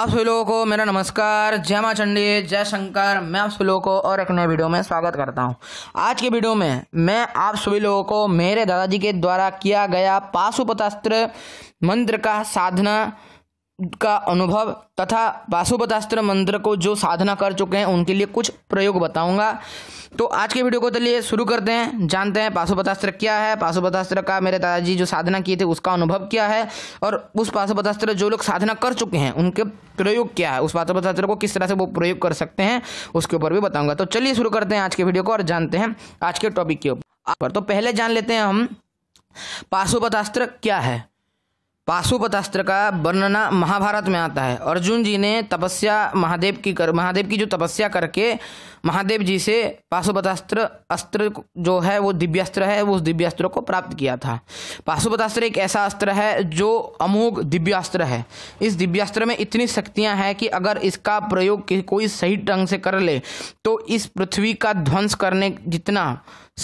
आप सभी लोगों को मेरा नमस्कार जय माँ चंडी जय शंकर मैं आप सभी लोगों को और एक नए वीडियो में स्वागत करता हूँ आज के वीडियो में मैं आप सभी लोगों को मेरे दादाजी के द्वारा किया गया पाशुपतास्त्र मंत्र का साधना का अनुभव तथा पाशुपतास्त्र मंत्र को जो साधना कर चुके हैं उनके लिए कुछ प्रयोग बताऊंगा तो आज के वीडियो को चलिए तो शुरू करते हैं जानते हैं पाशुपतास्त्र क्या है पाशोपतास्त्र का मेरे दादाजी जो साधना किए थे उसका अनुभव क्या है और उस पाशुपतास्त्र जो लोग साधना कर चुके हैं उनके प्रयोग क्या है उस पाशुपतास्त्र को किस तरह से वो प्रयोग कर सकते हैं उसके ऊपर भी बताऊंगा तो चलिए शुरू करते हैं आज के वीडियो को और जानते हैं आज के टॉपिक के ऊपर तो पहले जान लेते हैं हम पाशोपतास्त्र क्या है पाशुपतास्त्र का वर्णना महाभारत में आता है अर्जुन जी ने तपस्या महादेव की कर महादेव की जो तपस्या करके महादेव जी से पाशुपतास्त्र अस्त्र जो है वो दिव्यास्त्र है वो उस दिव्यास्त्र को प्राप्त किया था पाशुपतास्त्र एक ऐसा अस्त्र है जो अमोघ दिव्यास्त्र है इस दिव्यास्त्र में इतनी शक्तियां हैं कि अगर इसका प्रयोग कोई सही ढंग से कर ले तो इस पृथ्वी का ध्वंस करने जितना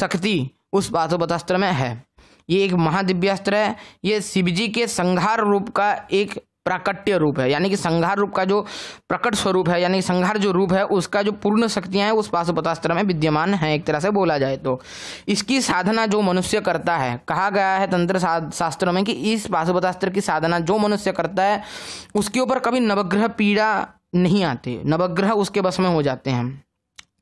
शक्ति उस पाशुपतास्त्र में है ये एक महादिव्यास्त्र है ये शिव जी के संघार रूप का एक प्राकट्य रूप है यानी कि संघार रूप का जो प्रकट स्वरूप है यानी कि संघार जो रूप है उसका जो पूर्ण शक्तियां हैं उस पाशुपतास्त्र में विद्यमान है एक तरह से बोला जाए तो इसकी साधना जो मनुष्य करता है कहा गया है तंत्र शास्त्रों में कि इस पाशुपतास्त्र की साधना जो मनुष्य करता है उसके ऊपर कभी नवग्रह पीड़ा नहीं आते नवग्रह उसके बस में हो जाते हैं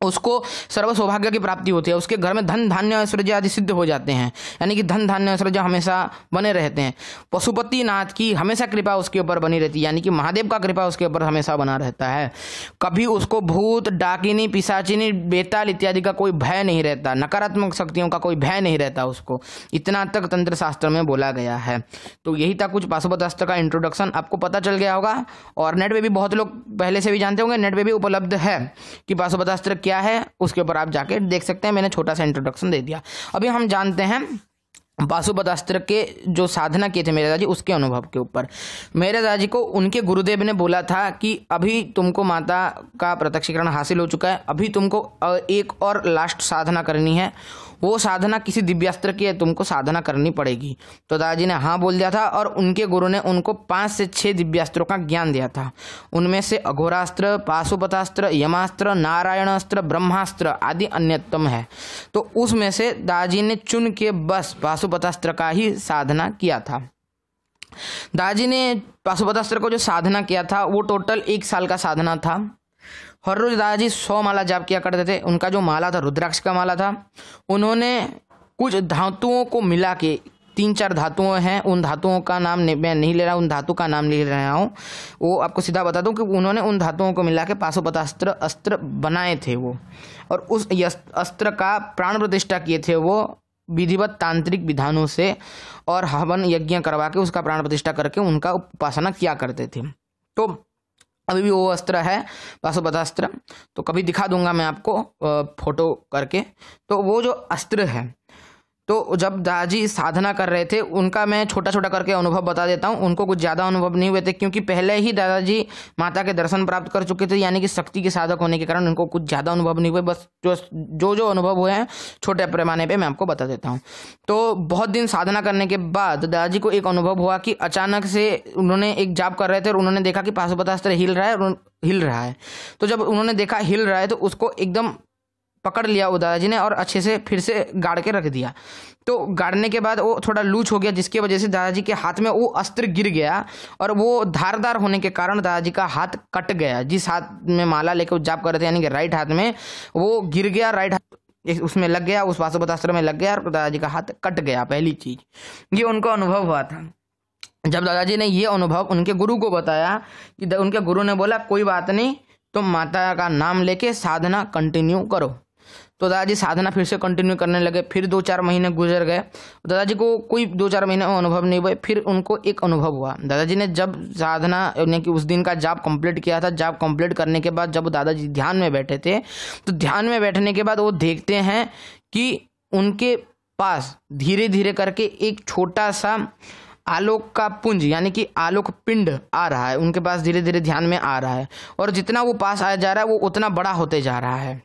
उसको सर्व सौभाग्य की प्राप्ति होती है उसके घर में धन धान्य ऐश्वर्य आदि सिद्ध हो जाते हैं यानी कि धन धान्य ऐश्वर्य हमेशा बने रहते हैं पशुपति नाथ की हमेशा कृपा उसके ऊपर बनी रहती है यानी कि महादेव का कृपा उसके ऊपर हमेशा बना रहता है कभी उसको भूत डाकिनी पिसाचिनी बेताल इत्यादि का कोई भय नहीं रहता नकारात्मक शक्तियों का कोई भय नहीं रहता उसको इतना तक तंत्र शास्त्र में बोला गया है तो यही था कुछ पशुपत अस्त्र का इंट्रोडक्शन आपको पता चल गया होगा और नेट पर भी बहुत लोग पहले से भी जानते होंगे नेट पर भी उपलब्ध है कि पशुपत अस्त्र क्या क्या है उसके ऊपर आप जाके देख सकते हैं मैंने छोटा सा इंट्रोडक्शन दे दिया अभी हम जानते हैं बासुपदास्त्र के जो साधना किए थे मेरे दादाजी उसके अनुभव के ऊपर मेरे दादाजी को उनके गुरुदेव ने बोला था कि अभी तुमको माता का प्रत्यक्षीकरण हासिल हो चुका है अभी तुमको एक और लास्ट साधना करनी है वो साधना किसी दिव्यास्त्र की है तुमको साधना करनी पड़ेगी तो दादाजी ने हाँ बोल दिया था और उनके गुरु ने उनको पाँच से छः दिव्यास्त्रों का ज्ञान दिया था उनमें से अघोरास्त्र पाशुपतास्त्र यमास्त्र नारायणास्त्र ब्रह्मास्त्र आदि अन्यतम है तो उसमें से दादाजी ने चुन के बस पाशु पाशुपतास्त्र का ही साधना किया था दाजी ने पाशुपतास्त्र को जो साधना किया था वो टोटल एक साल का साधना था हर रोज दादाजी सौ माला जाप किया करते थे उनका जो माला था रुद्राक्ष का माला था उन्होंने कुछ धातुओं को मिला के तीन चार धातुओं हैं उन धातुओं का नाम मैं नहीं ले रहा उन धातु का नाम ले रहा हूँ वो आपको सीधा बता दूँ कि उन्होंने उन धातुओं को मिला के पाशुपतास्त्र अस्त्र बनाए थे वो और उस अस्त्र का प्राण प्रतिष्ठा किए थे वो विधिवत तांत्रिक विधानों से और हवन यज्ञ करवा के उसका प्राण प्रतिष्ठा करके उनका उपासना किया करते थे तो अभी भी वो अस्त्र है पाशुपतास्त्र तो कभी दिखा दूंगा मैं आपको फोटो करके तो वो जो अस्त्र है तो जब दादाजी साधना कर रहे थे उनका मैं छोटा छोटा करके अनुभव बता देता हूँ उनको कुछ ज़्यादा अनुभव नहीं हुए थे क्योंकि पहले ही दादाजी माता के दर्शन प्राप्त कर चुके थे यानी कि शक्ति के साधक होने के कारण उनको कुछ ज़्यादा अनुभव नहीं हुए बस जो जो जो अनुभव हुए हैं छोटे पैमाने पर मैं आपको बता देता हूँ तो बहुत दिन साधना करने के बाद दादाजी को एक अनुभव हुआ कि अचानक से उन्होंने एक जाप कर रहे थे और उन्होंने देखा कि पासोपतास्त्र हिल रहा है हिल रहा है तो जब उन्होंने देखा हिल रहा है तो उसको एकदम पकड़ लिया वो दादाजी ने और अच्छे से फिर से गाड़ के रख दिया तो गाड़ने के बाद वो थोड़ा लूज हो गया जिसकी वजह से दादाजी के हाथ में वो अस्त्र गिर गया और वो धारदार होने के कारण दादाजी का हाथ कट गया जिस हाथ में माला लेकर जाप कर रहे थे यानी कि राइट हाथ में वो गिर गया राइट हाथ उसमें लग गया उस वासुपतास्त्र में लग गया और दादाजी का हाथ कट गया पहली चीज़ ये उनको अनुभव हुआ था जब दादाजी ने ये अनुभव उनके गुरु को बताया कि उनके गुरु ने बोला कोई बात नहीं तुम तो माता का नाम लेके साधना कंटिन्यू करो तो दादाजी साधना फिर से कंटिन्यू करने लगे फिर दो चार महीने गुजर गए दादाजी को कोई दो चार महीने अनुभव नहीं हुए फिर उनको एक अनुभव हुआ दादाजी ने जब साधना यानी कि उस दिन का जाप कंप्लीट किया था जाप कंप्लीट करने के बाद जब दादाजी ध्यान में बैठे थे तो ध्यान में बैठने के बाद वो देखते हैं कि उनके पास धीरे धीरे करके एक छोटा सा आलोक का पुंज यानी कि आलोक पिंड आ रहा है उनके पास धीरे धीरे ध्यान में आ रहा है और जितना वो पास आया जा रहा है वो उतना बड़ा होते जा रहा है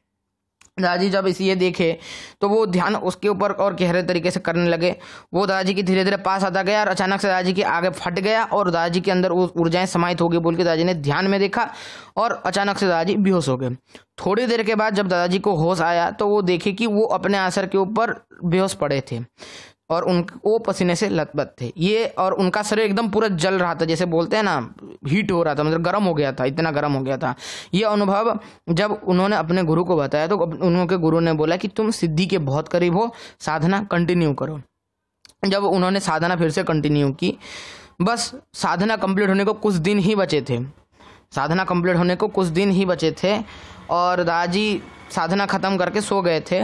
दादाजी जब इसे ये देखे तो वो ध्यान उसके ऊपर और गहरे तरीके से करने लगे वो दादाजी के धीरे धीरे पास आता गया और अचानक से दादाजी के आगे फट गया और दादाजी के अंदर ऊर्जाएं समाहित हो गई बोल के दादाजी ने ध्यान में देखा और अचानक से दादाजी बेहोश हो गए थोड़ी देर के बाद जब दादाजी को होश आया तो वो देखे कि वो अपने आसर के ऊपर बेहोश पड़े थे और उन वो पसीने से लथपथ थे ये और उनका शरीर एकदम पूरा जल रहा था जैसे बोलते हैं ना हीट हो रहा था मतलब गर्म हो गया था इतना गर्म हो गया था ये अनुभव जब उन्होंने अपने गुरु को बताया तो उनके गुरु ने बोला कि तुम सिद्धि के बहुत करीब हो साधना कंटिन्यू करो जब उन्होंने साधना फिर से कंटिन्यू की बस साधना कंप्लीट होने को कुछ दिन ही बचे थे साधना कंप्लीट होने को कुछ दिन ही बचे थे और दादाजी साधना ख़त्म करके सो गए थे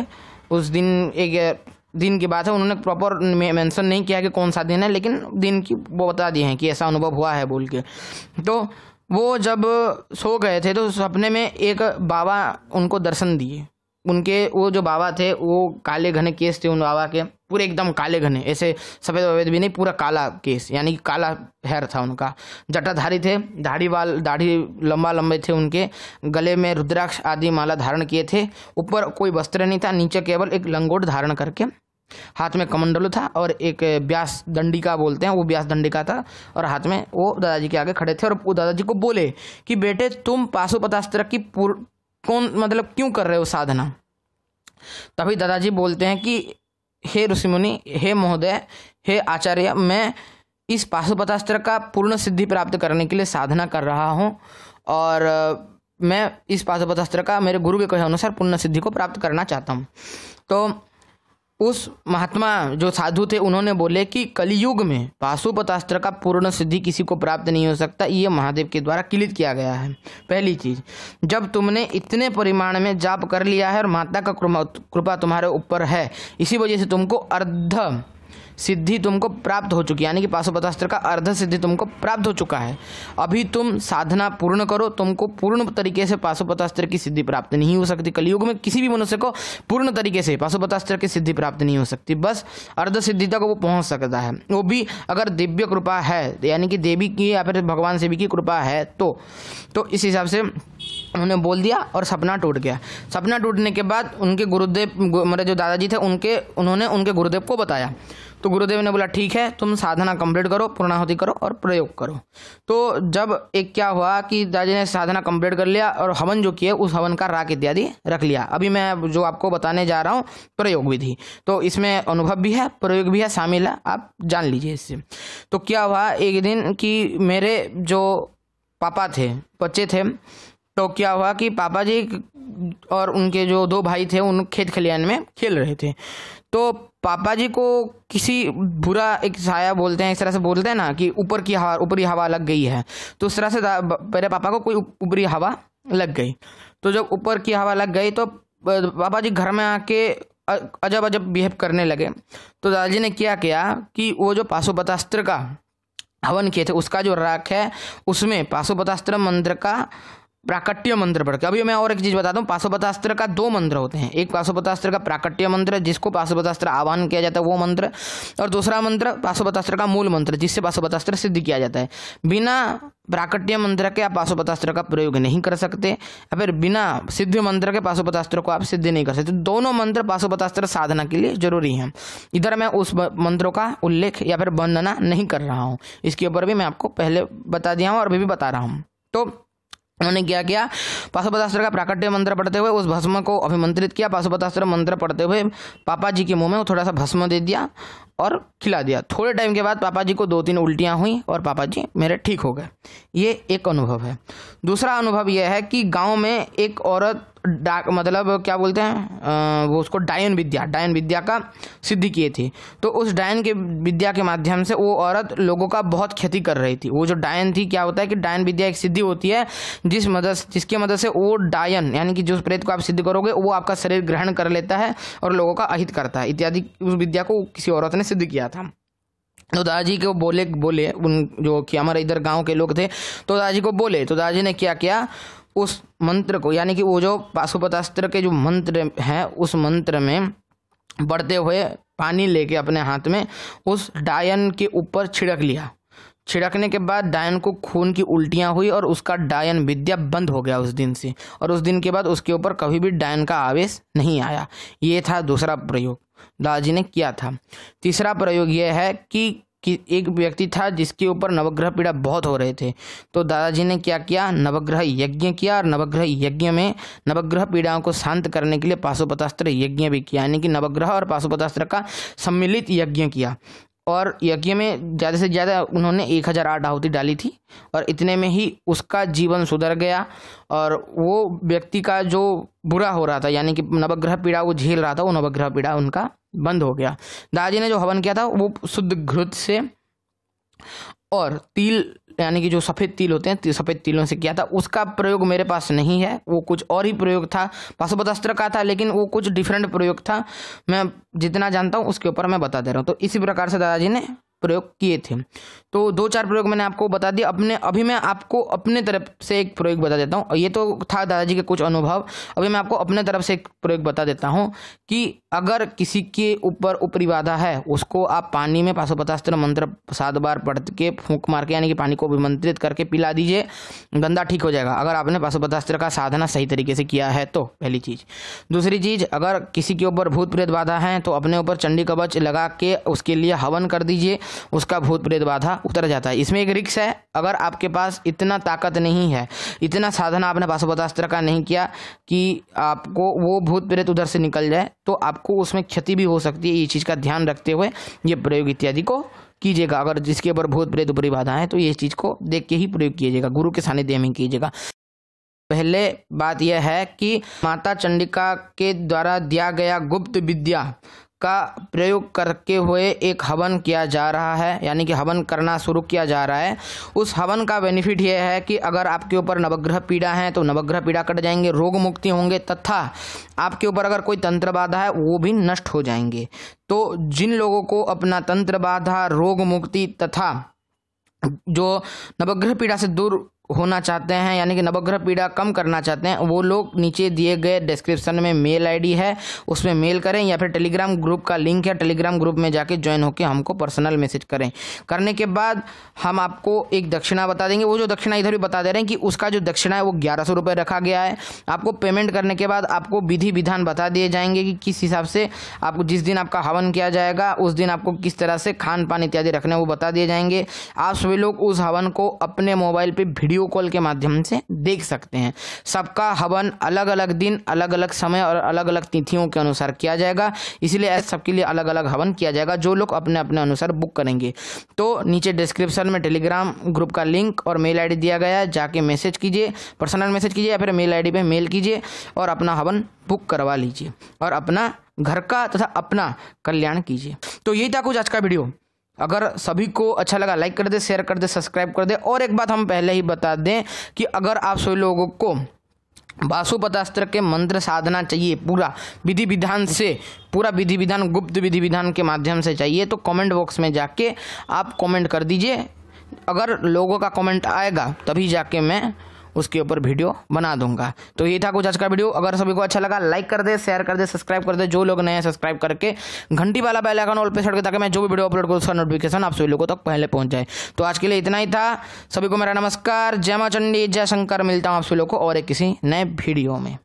उस दिन एक दिन की बात है उन्होंने प्रॉपर मेंशन नहीं किया कि कौन सा दिन है लेकिन दिन की वो बता दिए हैं कि ऐसा अनुभव हुआ है बोल के तो वो जब सो गए थे तो सपने में एक बाबा उनको दर्शन दिए उनके वो जो बाबा थे वो काले घने केस थे उन बाबा के पूरे एकदम काले घने ऐसे सफ़ेद वफेद भी नहीं पूरा काला केस यानी कि काला हेयर था उनका जटाधारी थे दाढ़ी वाल दाढ़ी लंबा लंबे थे उनके गले में रुद्राक्ष आदि माला धारण किए थे ऊपर कोई वस्त्र नहीं था नीचे केवल एक लंगोट धारण करके हाथ में कमंडलू था और एक ब्यास दंडी का बोलते हैं वो ब्यास दंडी का था और हाथ में वो दादाजी के आगे खड़े थे और वो दादाजी को बोले कि बेटे तुम पासो पतास्त्रक की कौन मतलब क्यों कर रहे हो साधना तभी दादाजी बोलते हैं कि हे ऋषि मुनि हे महोदय हे आचार्य मैं इस पाशुपतास्त्र का पूर्ण सिद्धि प्राप्त करने के लिए साधना कर रहा हूँ और मैं इस पाशुपतास्त्र का मेरे गुरु के कहे अनुसार पूर्ण सिद्धि को प्राप्त करना चाहता हूँ तो उस महात्मा जो साधु थे उन्होंने बोले कि कलयुग में पाशुपतास्त्र का पूर्ण सिद्धि किसी को प्राप्त नहीं हो सकता ये महादेव के द्वारा किलित किया गया है पहली चीज जब तुमने इतने परिमाण में जाप कर लिया है और माता का कृपा तुम्हारे ऊपर है इसी वजह से तुमको अर्ध सिद्धि तुमको प्राप्त हो चुकी यानी कि पाशुपतास्त्र का अर्ध सिद्धि तुमको प्राप्त हो चुका है अभी तुम साधना पूर्ण करो तुमको पूर्ण तरीके से पाशुपतास्त्र की सिद्धि प्राप्त नहीं हो सकती कलयुग में किसी भी मनुष्य को पूर्ण तरीके से पाशुपतास्त्र की सिद्धि प्राप्त नहीं हो सकती बस अर्ध सिद्धि तक वो पहुंच सकता है वो भी अगर दिव्य कृपा है यानी कि देवी की या फिर भगवान शिव की कृपा है तो, तो इस हिसाब से उन्होंने बोल दिया और सपना टूट गया सपना टूटने के बाद उनके गुरुदेव मेरे मतलब जो दादाजी थे उनके उन्होंने उनके गुरुदेव को बताया तो गुरुदेव ने बोला ठीक है तुम साधना कंप्लीट करो पूर्णाहुति करो और प्रयोग करो तो जब एक क्या हुआ कि दादाजी ने साधना कंप्लीट कर लिया और हवन जो किए उस हवन का राग इत्यादि रख लिया अभी मैं जो आपको बताने जा रहा हूँ प्रयोग विधि तो इसमें अनुभव भी है प्रयोग भी है शामिल है आप जान लीजिए इससे तो क्या हुआ एक दिन कि मेरे जो पापा थे बच्चे थे तो क्या हुआ कि पापा जी और उनके जो दो भाई थे उन खेत खलियान में खेल रहे थे तो पापा जी को किसी बुरा एक साया बोलते हैं इस तरह से बोलते हैं ना कि ऊपर की हवा ऊपरी हवा लग गई है तो उस तरह से मेरे पापा को कोई ऊपरी हवा लग गई तो जब ऊपर की हवा लग गई तो पापा जी घर में आके अजब अजब बिहेव करने लगे तो दादाजी ने क्या किया कि वो जो पाशुपतास्त्र का हवन किए थे उसका जो राख है उसमें पाशुपतास्त्र मंत्र का प्राकट्य मंत्र पढ़ के अभी मैं और एक चीज़ बताता हूँ पाशुपतास्त्र का दो मंत्र होते हैं एक पाशुपतास्त्र का प्राकट्य मंत्र जिसको पाशुपतास्त्र आह्वान किया जाता है वो मंत्र और दूसरा मंत्र पाशुपतास्त्र का मूल मंत्र जिससे पाशुपतास्त्र सिद्ध किया जाता है बिना प्राकट्य मंत्र के आप पाशुपतास्त्र का प्रयोग नहीं कर सकते या फिर बिना सिद्ध मंत्र के पाशुपतास्त्र को आप सिद्ध नहीं कर सकते तो दोनों मंत्र पाशुपतास्त्र साधना के लिए जरूरी हैं इधर मैं उस मंत्रों का उल्लेख या फिर वर्णना नहीं कर रहा हूँ इसके ऊपर भी मैं आपको पहले बता दिया हूँ और अभी भी बता रहा हूँ तो उन्होंने क्या किया पाशुपतास्त्र का प्राकट्य मंत्र पढ़ते हुए उस भस्म को अभिमंत्रित किया पाशुपतास्त्र मंत्र पढ़ते हुए पापा जी के मुंह में वो थोड़ा सा भस्म दे दिया और खिला दिया थोड़े टाइम के बाद पापा जी को दो तीन उल्टियाँ हुई और पापा जी मेरे ठीक हो गए ये एक अनुभव है दूसरा अनुभव यह है कि गाँव में एक औरत डाक मतलब क्या बोलते हैं वो उसको डायन विद्या डायन विद्या का सिद्धि किए थे तो उस डायन के विद्या के माध्यम से वो औरत लोगों का बहुत खेती कर रही थी वो जो डायन थी क्या होता है कि डायन विद्या एक सिद्धि होती है जिस मदद जिसकी मदद से वो डायन यानी कि जिस प्रेत को आप सिद्ध करोगे वो आपका शरीर ग्रहण कर लेता है और लोगों का अहित करता है इत्यादि उस विद्या को किसी औरत ने सिद्ध किया था तो दादाजी को बोले बोले उन जो कि हमारे इधर गांव के लोग थे तो दादाजी को बोले तो दादाजी ने क्या किया उस मंत्र को यानी कि वो जो पाशुपतास्त्र के जो मंत्र हैं उस मंत्र में बढ़ते हुए पानी लेके अपने हाथ में उस डायन के ऊपर छिड़क लिया छिड़कने के बाद डायन को खून की उल्टियाँ हुई और उसका डायन विद्या बंद हो गया उस दिन से और उस दिन के बाद उसके ऊपर कभी भी डायन का आवेश नहीं आया ये था दूसरा प्रयोग दादाजी ने किया था तीसरा प्रयोग यह है कि कि एक व्यक्ति था जिसके ऊपर नवग्रह पीड़ा बहुत हो रहे थे तो दादाजी ने क्या किया नवग्रह यज्ञ किया और नवग्रह यज्ञ में नवग्रह पीड़ाओं को शांत करने के लिए पाशुपतास्त्र यज्ञ भी किया यानी कि नवग्रह और पाशुपतास्त्र का सम्मिलित यज्ञ किया और यज्ञ में ज़्यादा से ज़्यादा उन्होंने एक हज़ार आठ आहुति डाली थी और इतने में ही उसका जीवन सुधर गया और वो व्यक्ति का जो बुरा हो रहा था यानी कि नवग्रह पीड़ा वो झेल रहा था वो नवग्रह पीड़ा उनका बंद हो गया दादाजी ने जो हवन किया था वो शुद्ध घृत से और तिल यानी कि जो सफ़ेद तिल होते हैं सफ़ेद तिलों से किया था उसका प्रयोग मेरे पास नहीं है वो कुछ और ही प्रयोग था पाशुपतास्त्र का था लेकिन वो कुछ डिफरेंट प्रयोग था मैं जितना जानता हूँ उसके ऊपर मैं बता दे रहा हूँ तो इसी प्रकार से दादाजी ने प्रयोग किए थे तो दो चार प्रयोग मैंने आपको बता दिया अपने अभी मैं आपको अपने तरफ से एक प्रयोग बता देता हूँ ये तो था दादाजी के कुछ अनुभव अभी मैं आपको अपने तरफ से एक प्रयोग बता देता हूँ कि अगर किसी के ऊपर ऊपरी बाधा है उसको आप पानी में पाँच सौ पचहत्तर मंत्र सात बार पढ़ के फूंक मार के यानी कि पानी को विमंत्रित करके पिला दीजिए गंदा ठीक हो जाएगा अगर आपने पाँच सौ पचहत्तर का साधना सही तरीके से किया है तो पहली चीज़ दूसरी चीज़ अगर किसी के ऊपर भूत प्रेत बाधा है तो अपने ऊपर चंडी कवच लगा के उसके लिए हवन कर दीजिए उसका भूत प्रेत बाधा उतर जाता है इसमें एक रिक्स है अगर आपके पास इतना ताकत नहीं है इतना साधना आपने पाँच सौ का नहीं किया कि आपको वो भूत प्रेत उधर से निकल जाए तो आप आपको उसमें क्षति भी हो सकती है ये चीज़ का ध्यान रखते हुए ये प्रयोग इत्यादि को कीजिएगा अगर जिसके ऊपर भूत प्रेत उपरी बाधा है तो ये चीज़ को देख के ही प्रयोग कीजिएगा गुरु के सानिध्य में कीजिएगा पहले बात यह है कि माता चंडिका के द्वारा दिया गया गुप्त विद्या का प्रयोग करके हुए एक हवन किया जा रहा है यानी कि हवन करना शुरू किया जा रहा है उस हवन का बेनिफिट यह है कि अगर आपके ऊपर नवग्रह पीड़ा है तो नवग्रह पीड़ा कट जाएंगे रोग मुक्ति होंगे तथा आपके ऊपर अगर कोई तंत्र बाधा है वो भी नष्ट हो जाएंगे तो जिन लोगों को अपना तंत्र बाधा रोग मुक्ति तथा जो नवग्रह पीड़ा से दूर होना चाहते हैं यानी कि नवग्रह पीड़ा कम करना चाहते हैं वो लोग नीचे दिए गए डिस्क्रिप्शन में मेल आईडी है उसमें मेल करें या फिर टेलीग्राम ग्रुप का लिंक है टेलीग्राम ग्रुप में जाके ज्वाइन होकर हमको पर्सनल मैसेज करें करने के बाद हम आपको एक दक्षिणा बता देंगे वो जो दक्षिणा इधर भी बता दे रहे हैं कि उसका जो दक्षिणा है वो ग्यारह सौ रुपये रखा गया है आपको पेमेंट करने के बाद आपको विधि विधान बता दिए जाएंगे कि किस हिसाब से आपको जिस दिन आपका हवन किया जाएगा उस दिन आपको किस तरह से खान पान इत्यादि रखने वो बता दिए जाएंगे आप सभी लोग उस हवन को अपने मोबाइल पर वीडियो वीडियो कॉल के माध्यम से देख सकते हैं सबका हवन अलग अलग दिन अलग अलग समय और अलग अलग तिथियों के अनुसार किया जाएगा इसलिए सबके लिए अलग अलग हवन किया जाएगा जो लोग अपने अपने अनुसार बुक करेंगे तो नीचे डिस्क्रिप्शन में टेलीग्राम ग्रुप का लिंक और मेल आई दिया गया है जाके मैसेज कीजिए पर्सनल मैसेज कीजिए या फिर मेल आई पे मेल कीजिए और अपना हवन बुक करवा लीजिए और अपना घर का तथा अपना कल्याण कीजिए तो यही था कुछ आज का वीडियो अगर सभी को अच्छा लगा लाइक कर दे शेयर कर दे सब्सक्राइब कर दे और एक बात हम पहले ही बता दें कि अगर आप सभी लोगों को वासुपदास्त्र के मंत्र साधना चाहिए पूरा विधि विधान से पूरा विधि विधान गुप्त विधि विधान के माध्यम से चाहिए तो कमेंट बॉक्स में जाके आप कमेंट कर दीजिए अगर लोगों का कमेंट आएगा तभी जाके मैं उसके ऊपर वीडियो बना दूंगा तो ये था कुछ आज का वीडियो अगर सभी को अच्छा लगा लाइक कर दे शेयर कर दे सब्सक्राइब कर दे जो लोग नए सब्सक्राइब करके घंटी वाला बेल आइकन ऑल पे छोड़ के ताकि मैं जो भी वीडियो अपलोड करूँ उसका नोटिफिकेशन आप सभी लोगों तक पहले पहुंच जाए तो आज के लिए इतना ही था सभी को मेरा नमस्कार जय माँ चंडी जय शंकर मिलता हूँ आप सभी लोग को और एक किसी नए वीडियो में